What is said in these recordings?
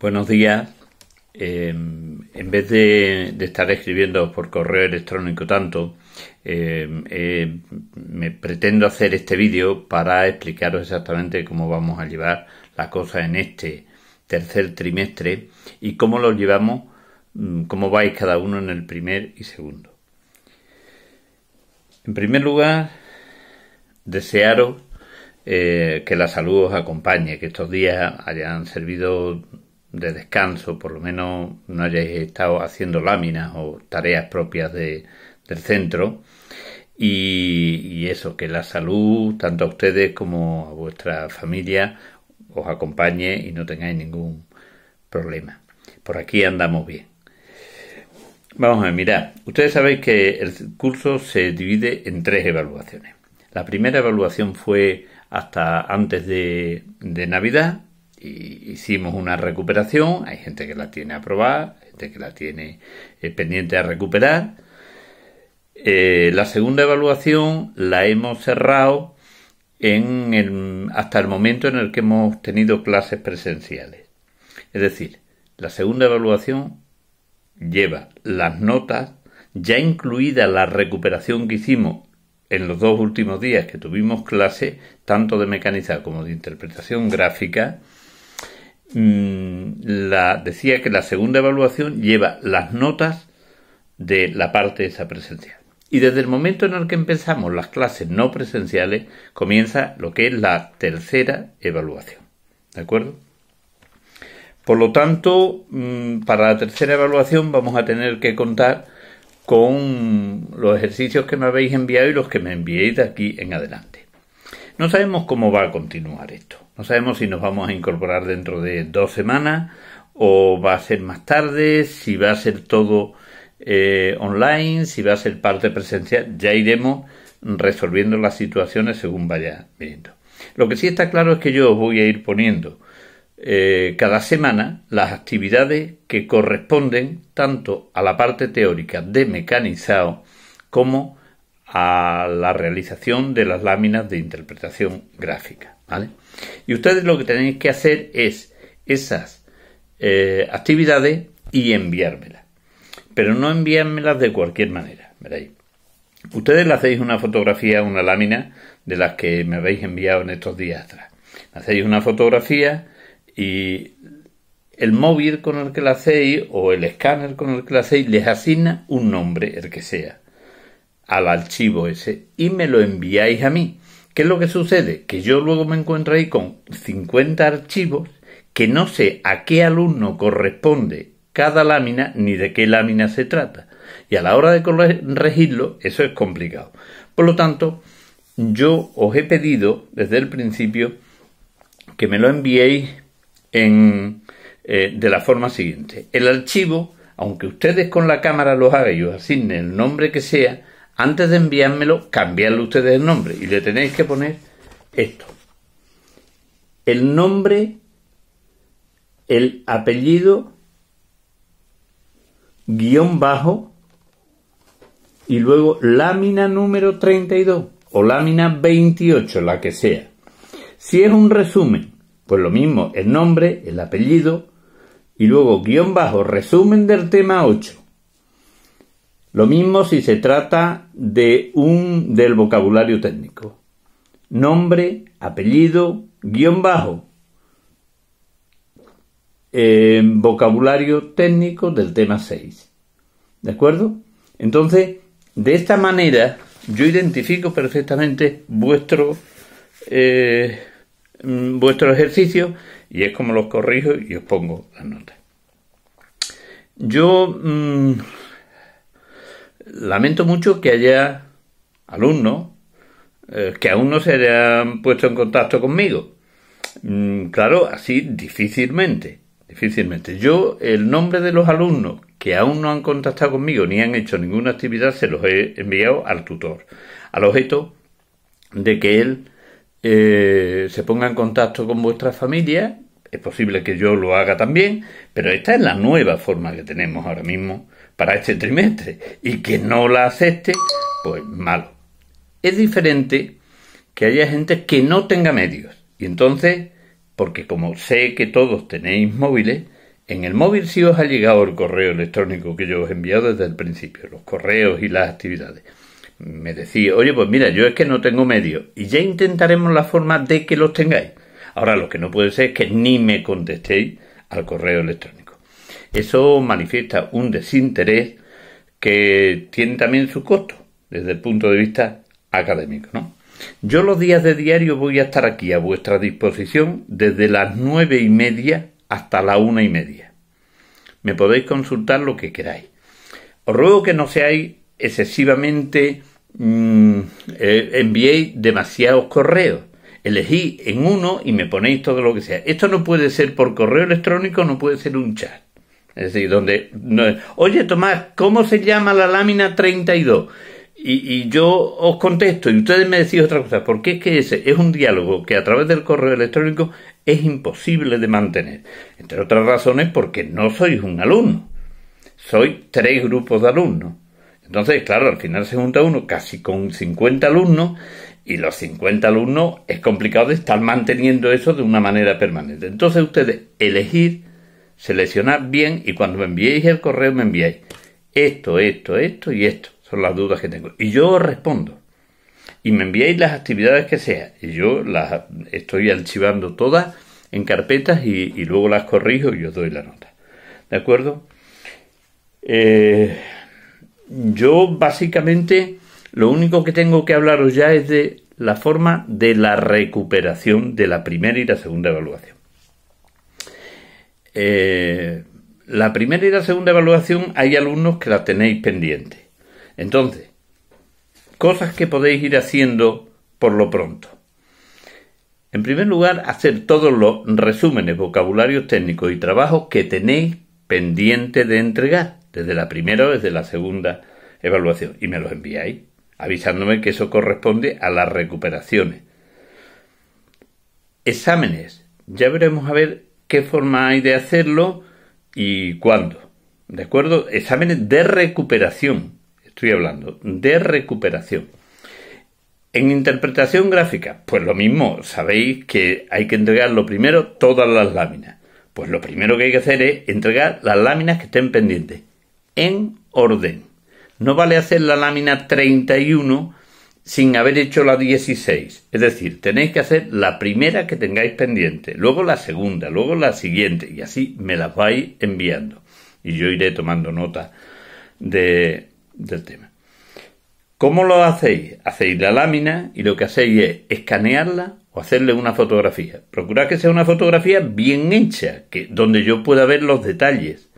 Buenos días. Em, en vez de, estar escribiendo por correo electrónico tanto, em, eh, me pretendo hacer este vídeo para explicaros exactamente cómo vamos a llevar la cosa en este tercer trimestre y cómo lo llevamos, mm, cómo vais cada uno en el primer y segundo. En primer lugar, desearos eh, que la salud os acompañe, que estos días hayan servido de descanso, por lo menos no hayáis estado haciendo láminas o tareas propias del centro. Y, eso, que la salud, tanto a ustedes como a vuestra familia, os acompañe y no tengáis ningún problema. Por aquí andamos bien. Vamos a mirar. ustedes sabéis que el curso se divide en tres evaluaciones. La primera evaluación fue hasta antes de, de Navidad, hicimos una recuperación. Hay gente que la tiene aprobada, gente que la tiene eh, pendiente de recuperar. Eh, la segunda evaluación la hemos cerrado en hasta el momento en el que hemos tenido clases presenciales. Es decir, la segunda evaluación lleva las notas, ya incluida la recuperación que hicimos en los dos últimos días que tuvimos clase, tanto de mecanizar como de interpretación gráfica, Mm, la, decía que la segunda evaluación lleva las notas de la parte esa presencial. Y desde el momento en el que empezamos las clases no presenciales, comienza lo que es la tercera evaluación. ¿De acuerdo? Por lo tanto, mm, para la tercera evaluación vamos a tener que contar con los ejercicios que me habéis enviado y los que me enviéis de aquí en adelante. No sabemos cómo va a continuar esto. No sabemos si nos vamos a incorporar dentro de dos semanas o va a ser más tarde, si va a ser todo eh, online, si va a ser parte presencial. Ya iremos resolviendo las situaciones según vaya viendo. Lo que sí está claro es que yo voy a ir poniendo eh, cada semana las actividades que corresponden tanto a la parte teórica de mecanizado como a la realización de las láminas de interpretación gráfica. ¿vale? Y ustedes lo que tenéis que hacer es esas eh, actividades y enviármelas. Pero no enviármelas de cualquier manera, Ustedes le hacéis una fotografía, una lámina de las que me habéis enviado en estos días atrás. hacéis una fotografía y el móvil con el que la hacéis o el escáner con el que la hacéis les asigna un nombre, el que sea al archivo ese y me lo enviáis a mí. ¿Qué es lo que sucede? Que yo luego me encuentro ahí con 50 archivos que no sé a qué alumno corresponde cada lámina ni de qué lámina se trata. Y a la hora de corregirlo, eso es complicado. Por lo tanto, yo os he pedido desde el principio que me lo enviéis en, eh, de la forma siguiente. El archivo, aunque ustedes con la cámara lo hagan y os asignen el nombre que sea, antes de enviármelo, cambiarle ustedes el nombre y le tenéis que poner esto. El nombre, el apellido, guión bajo y luego lámina número 32 o lámina 28, la que sea. Si es un resumen, pues lo mismo, el nombre, el apellido y luego guión bajo, resumen del tema 8 lo mismo si se trata de un del vocabulario técnico. Nombre, apellido, guión bajo. Eh, vocabulario técnico del tema 6. ¿De acuerdo? Entonces, de esta manera yo identifico perfectamente vuestro, eh, mm, vuestro ejercicio y es como los corrijo y os pongo las notas. Yo... Mm, Lamento mucho que haya alumnos eh, que aún no se hayan puesto en contacto conmigo. Mm, claro, así difícilmente, difícilmente. Yo el nombre de los alumnos que aún no han contactado conmigo ni han hecho ninguna actividad se los he enviado al tutor, al objeto de que él eh, se ponga en contacto con vuestra familia. Es posible que yo lo haga también, pero esta es la nueva forma que tenemos ahora mismo para este trimestre y que no la acepte, pues malo. Es diferente que haya gente que no tenga medios. Y entonces, porque como sé que todos tenéis móviles, en el móvil sí os ha llegado el correo electrónico que yo os he enviado desde el principio, los correos y las actividades. Me decía, oye, pues mira, yo es que no tengo medios y ya intentaremos la forma de que los tengáis. Ahora lo que no puede ser es que ni me contestéis al correo electrónico. Eso manifiesta un desinterés que tiene también su costo desde el punto de vista académico. Yo los días de diario voy a estar aquí a vuestra disposición desde las nueve y media hasta la una y media. Me podéis consultar lo que queráis. Os ruego que no seáis excesivamente mm, eh, enviéis demasiados correos. Elegí en uno y me ponéis todo lo que sea. Esto no puede ser por correo electrónico, no puede ser un chat. Es decir, donde... No, Oye, Tomás, ¿cómo se llama la lámina 32? Y, y, yo os contesto y ustedes me decís otra cosa, porque es que ese es un diálogo que a través del correo electrónico es imposible de mantener. Entre otras razones porque no sois un alumno, sois tres grupos de alumnos. Entonces, claro, al final se junta uno casi con 50 alumnos y los 50 alumnos es complicado de estar manteniendo eso de una manera permanente. Entonces ustedes elegir Seleccionad bien y cuando me enviéis el correo me enviéis esto, esto, esto y esto. Son las dudas que tengo. Y yo os respondo. Y me enviéis las actividades que sea. Y yo las estoy archivando todas en carpetas y, luego las corrijo y os doy la nota. ¿De acuerdo? Eh, yo básicamente lo único que tengo que hablaros ya es de la forma de la recuperación de la primera y la segunda evaluación. Eh, la primera y la segunda evaluación hay alumnos que la tenéis pendiente. Entonces, cosas que podéis ir haciendo por lo pronto. En primer lugar, hacer todos los resúmenes, vocabularios técnicos y trabajos que tenéis pendiente de entregar, desde la primera o desde la segunda evaluación, y me los enviáis, avisándome que eso corresponde a las recuperaciones. Exámenes. Ya veremos a ver qué forma hay de hacerlo y cuándo. ¿De acuerdo? Exámenes de recuperación. Estoy hablando de recuperación. En interpretación gráfica, pues lo mismo, sabéis que hay que entregar lo primero todas las láminas. Pues lo primero que hay que hacer es entregar las láminas que estén pendientes, en orden. No vale hacer la lámina 31 sin haber hecho la 16. Es decir, tenéis que hacer la primera que tengáis pendiente, luego la segunda, luego la siguiente, y así me las vais enviando. Y yo iré tomando nota de, del tema. ¿Cómo lo hacéis? Hacéis la lámina y lo que hacéis es escanearla o hacerle una fotografía. Procurad que sea una fotografía bien hecha, que, donde yo pueda ver los detalles.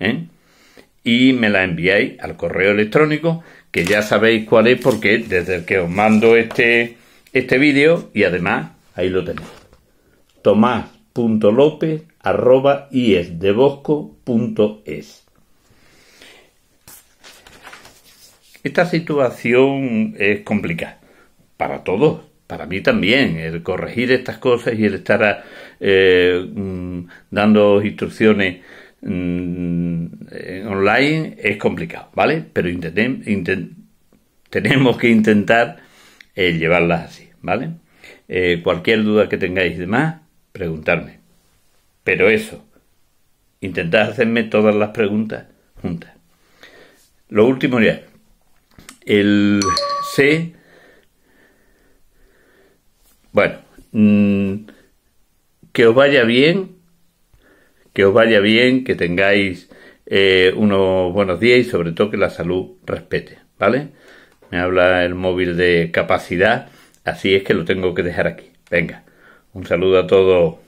¿eh? y me la enviáis al correo electrónico, que ya sabéis cuál es porque desde el que os mando este, este vídeo y además ahí lo tenéis. es Esta situación es complicada para todos, para mí también, el corregir estas cosas y el estar eh, mm, dando instrucciones Mm, eh, online es complicado, ¿vale? Pero tenemos que intentar eh, llevarlas así, ¿vale? Eh, cualquier duda que tengáis de más preguntarme. Pero eso, intentad hacerme todas las preguntas juntas. Lo último ya, el C, bueno, mm, que os vaya bien que os vaya bien, que tengáis eh, unos buenos días y sobre todo que la salud respete, ¿vale? Me habla el móvil de capacidad, así es que lo tengo que dejar aquí. Venga, un saludo a todos.